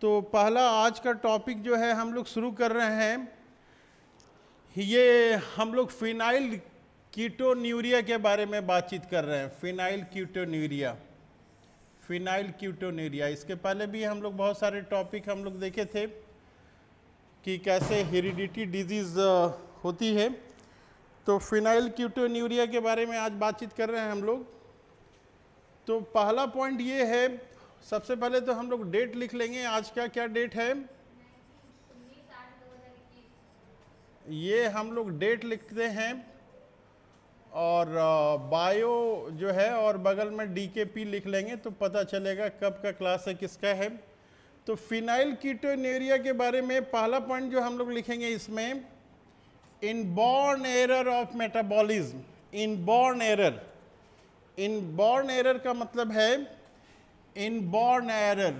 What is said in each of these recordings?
तो पहला आज का टॉपिक जो है हम लोग शुरू कर रहे हैं ये हम लोग फिनाइल कीटोन्यूरिया के बारे में बातचीत कर रहे हैं फिनाइल कीटोन्यूरिया फिनाइल कीटोन्यूरिया इसके पहले भी हम लोग बहुत सारे टॉपिक हम लोग देखे थे कि कैसे हेरिडिटी डिजीज़ होती है तो फिनाइल क्यूटोन्यूरिया के बारे में आज बातचीत कर रहे हैं हम लोग तो पहला पॉइंट ये है सबसे पहले तो हम लोग डेट लिख लेंगे आज क्या क्या डेट है ये हम लोग डेट लिखते हैं और बायो जो है और बगल में डीकेपी लिख लेंगे तो पता चलेगा कब का क्लास है किसका है तो फिनाइल कीटोनेरिया के बारे में पहला पॉइंट जो हम लोग लिखेंगे इसमें inborn error of metabolism inborn error inborn error का मतलब है इनबॉर्न एरर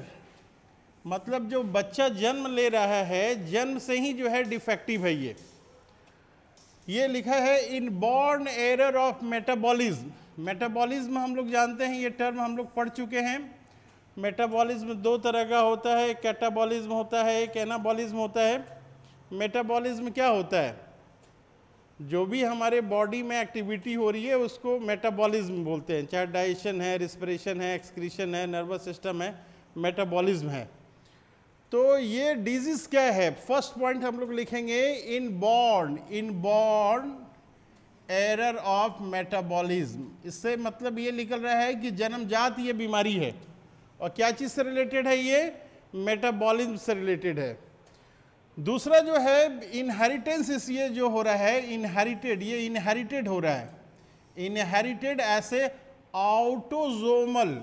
मतलब जो बच्चा जन्म ले रहा है जन्म से ही जो है डिफेक्टिव है ये ये लिखा है inborn error of metabolism metabolism हम लोग जानते हैं ये टर्म हम लोग पढ़ चुके हैं मेटाबॉलिज्म दो तरह का होता है एक कैटाबॉलिज्म होता है एक एनाबॉलिज्म होता है मेटाबॉलिज्म क्या होता है जो भी हमारे बॉडी में एक्टिविटी हो रही है उसको मेटाबॉलिज्म बोलते हैं चाहे डाइजेशन है रिस्परेशन है एक्सक्रीशन है नर्वस सिस्टम है मेटाबॉलिज्म है तो ये डिजीज क्या है फर्स्ट पॉइंट हम लोग लिखेंगे inborn inborn error of metabolism इससे मतलब ये निकल रहा है कि जन्मजात ये बीमारी है और क्या चीज़ से रिलेटेड है ये मेटाबॉलिज्म से रिलेटेड है दूसरा जो है इनहेरिटेंस ये जो हो रहा है इनहेरिटेड ये इनहेरिटेड हो रहा है इनहेरिटेड ऐसे आउटोजोमल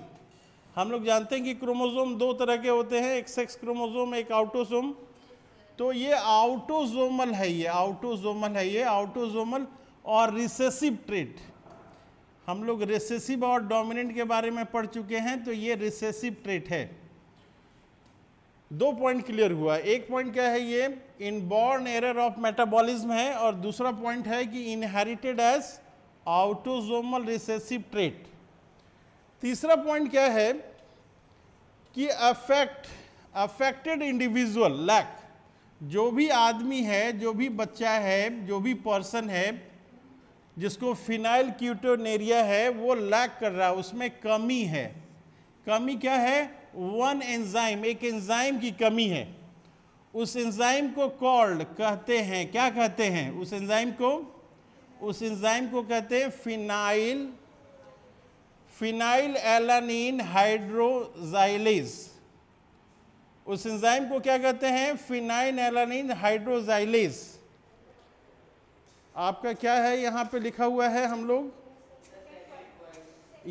हम लोग जानते हैं कि क्रोमोजोम दो तरह के होते हैं एक सेक्स क्रोमोजोम एक आउटोजोम तो ये आउटोजोमल है ये आउटोजोमल है ये आउटोजोमल और रिसेसिव ट्रेट हम लोग रिसेसिव और डोमिनेंट के बारे में पढ़ चुके हैं तो ये रिसेसिव ट्रेट है दो पॉइंट क्लियर हुआ एक पॉइंट क्या है ये इनबॉर्न एरर ऑफ मेटाबॉलिज्म है और दूसरा पॉइंट है कि inherited as autosomal recessive trait तीसरा पॉइंट क्या है कि अफेक्ट अफेक्टेड इंडिविजुअल लैक जो भी आदमी है जो भी बच्चा है जो भी पर्सन है जिसको फिनाइल क्यूटोनेरिया है वो लैक कर रहा है उसमें कमी है कमी क्या है वन एंजाइम एक एंजाइम की कमी है उस एंजाइम को कॉल्ड कहते हैं क्या कहते हैं उस एंजाइम को उस एंजाइम को कहते हैं फिनाइल फिनाइल एलानिन हाइड्रोजाइलेज उस एंजाइम को क्या कहते हैं फिनाइल एलानिन हाइड्रोजाइलेज आपका क्या है यहाँ पे लिखा हुआ है हम लोग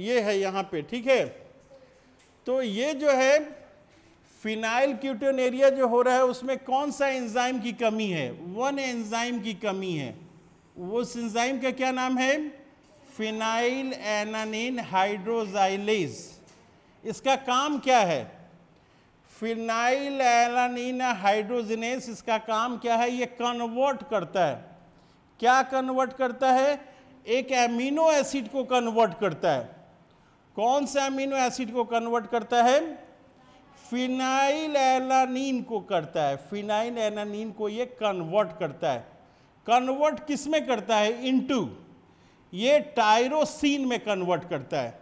ये है यहाँ पे ठीक है तो ये जो है फिनाइल क्यूटन एरिया जो हो रहा है उसमें कौन सा एंजाइम की कमी है वन एंजाइम की कमी है उस एंजाइम का क्या नाम है फिनाइल एनानिन हाइड्रोजाइलेज इसका काम क्या है फिनाइल एलानिन हाइड्रोजनेस इसका काम क्या है ये कन्वर्ट करता है क्या कन्वर्ट करता है एक एमिनो एसिड को कन्वर्ट करता है कौन से अमीनो एसिड को कन्वर्ट करता है फिनाइल एलानीन को करता है फिनाइल एलानीन को ये कन्वर्ट करता है कन्वर्ट किस में करता है इनटू ये टायरोसिन में कन्वर्ट करता है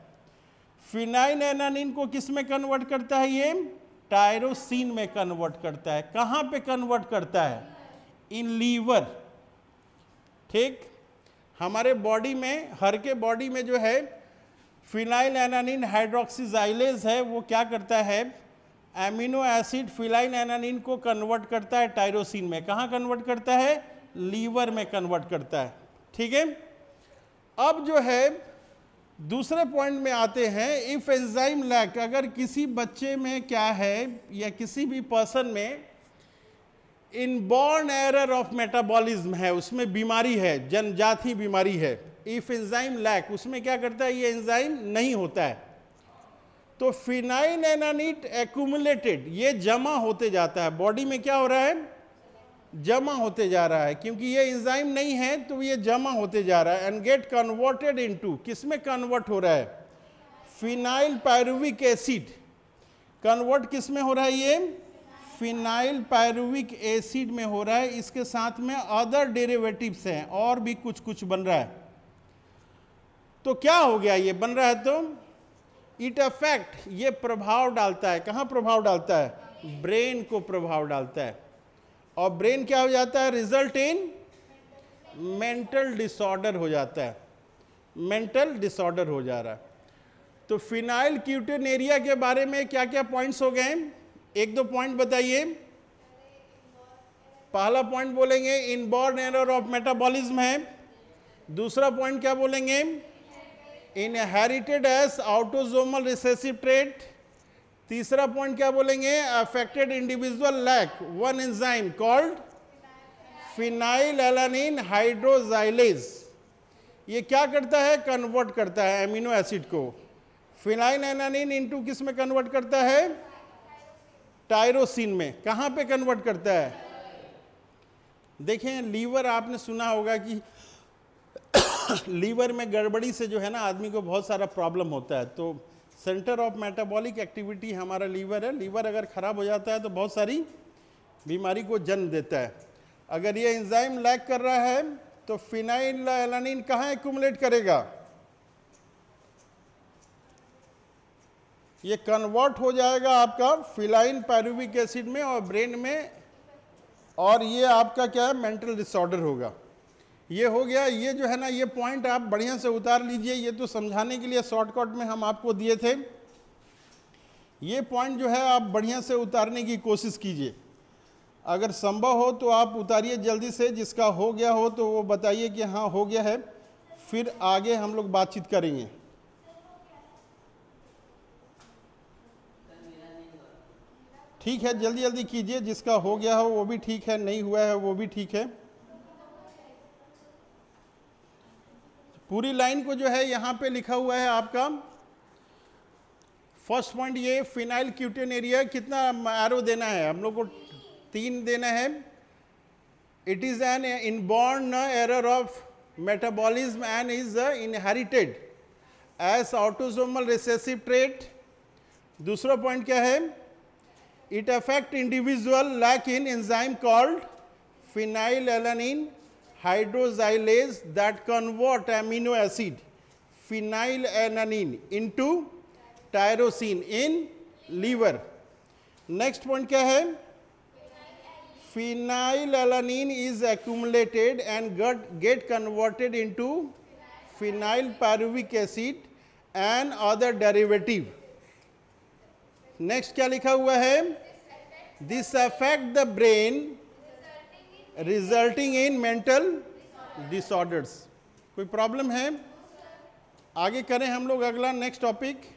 फिनाइल एनानिन को किस में कन्वर्ट करता है ये टायरोसिन में कन्वर्ट करता है कहाँ पे कन्वर्ट करता है इन लीवर ठीक हमारे बॉडी में हर के बॉडी में जो है फिनाइल एनानिन हाइड्रोक्सीजाइलेज है वो क्या करता है एमिनो एसिड फिनाइल एनानिन को कन्वर्ट करता है टायरोसिन में कहाँ कन्वर्ट करता है लीवर में कन्वर्ट करता है ठीक है अब जो है दूसरे पॉइंट में आते हैं इफ एंजाइम लैक अगर किसी बच्चे में क्या है या किसी भी पर्सन में इनबॉर्न एरर ऑफ मेटाबॉलिज्म है उसमें बीमारी है जनजाति बीमारी है इफ एंजाइम लैक उसमें क्या करता है ये एंजाइम नहीं होता है तो फिनाइल एनानीट एक्यूमुलेटेड ये जमा होते जाता है बॉडी में क्या हो रहा है जमा होते जा रहा है क्योंकि ये एंजाइम नहीं है तो ये जमा होते जा रहा है एंड गेट कन्वर्टेड इनटू किस में कन्वर्ट हो रहा है फिनाइल पैरुविक एसिड कन्वर्ट किस में हो रहा है ये फिनाइल पायरुविक एसिड में हो रहा है इसके साथ में अदर डेरेवेटिव्स हैं और भी कुछ कुछ बन रहा है तो क्या हो गया ये बन रहा है तो इट अफेक्ट ये प्रभाव डालता है कहाँ प्रभाव डालता है ब्रेन को प्रभाव डालता है और ब्रेन क्या हो जाता है रिजल्ट इन मेंटल डिसऑर्डर हो जाता है मेंटल डिसऑर्डर हो जा रहा है तो फिनाइल क्यूटेन एरिया के बारे में क्या क्या पॉइंट्स हो गए एक दो पॉइंट बताइए पहला पॉइंट बोलेंगे इनबॉर्न एरर ऑफ मेटाबॉलिज्म है दूसरा पॉइंट क्या बोलेंगे inherited as autosomal recessive trait तीसरा पॉइंट क्या बोलेंगे affected individual lack one enzyme called phenylalanine hydroxylase ये क्या करता है कन्वर्ट करता है एमिनो एसिड को फिनाइल एलानिन इनटू किस में कन्वर्ट करता है टायरोसिन में कहाँ पे कन्वर्ट करता है देखें लीवर आपने सुना होगा कि लीवर में गड़बड़ी से जो है ना आदमी को बहुत सारा प्रॉब्लम होता है तो सेंटर ऑफ मेटाबॉलिक एक्टिविटी हमारा लीवर है लीवर अगर ख़राब हो जाता है तो बहुत सारी बीमारी को जन्म देता है अगर ये एंजाइम लैक कर रहा है तो फिनाइल एलानिन कहाँ एकुमुलेट करेगा ये कन्वर्ट हो जाएगा आपका फिलाइन पैरूविक एसिड में और ब्रेन में और ये आपका क्या है मेंटल डिसऑर्डर होगा ये हो गया ये जो है ना ये पॉइंट आप बढ़िया से उतार लीजिए ये तो समझाने के लिए शॉर्टकट में हम आपको दिए थे ये पॉइंट जो है आप बढ़िया से उतारने की कोशिश कीजिए अगर संभव हो तो आप उतारिए जल्दी से जिसका हो गया हो तो वो बताइए कि हाँ हो गया है फिर आगे हम लोग बातचीत करेंगे ठीक है जल्दी जल्दी कीजिए जिसका हो गया हो वो भी ठीक है नहीं हुआ है वो भी ठीक है पूरी लाइन को जो है यहाँ पे लिखा हुआ है आपका फर्स्ट पॉइंट ये फिनाइल क्यूटेन एरिया कितना एरो देना है हम लोग को तीन देना है it is an inborn error of metabolism and is inherited as autosomal recessive trait दूसरा पॉइंट क्या है it affect individual lack in enzyme called phenyl phenylalanine hydroxylase that convert amino acid phenylalanine into tyrosine in liver. Next point kya hai? Phenylalanine is accumulated and get, converted into phenylpyruvic acid and other derivative. Next kya likha This affect the brain resulting in mental disorders कोई problem है आगे करें हम लोग अगला next topic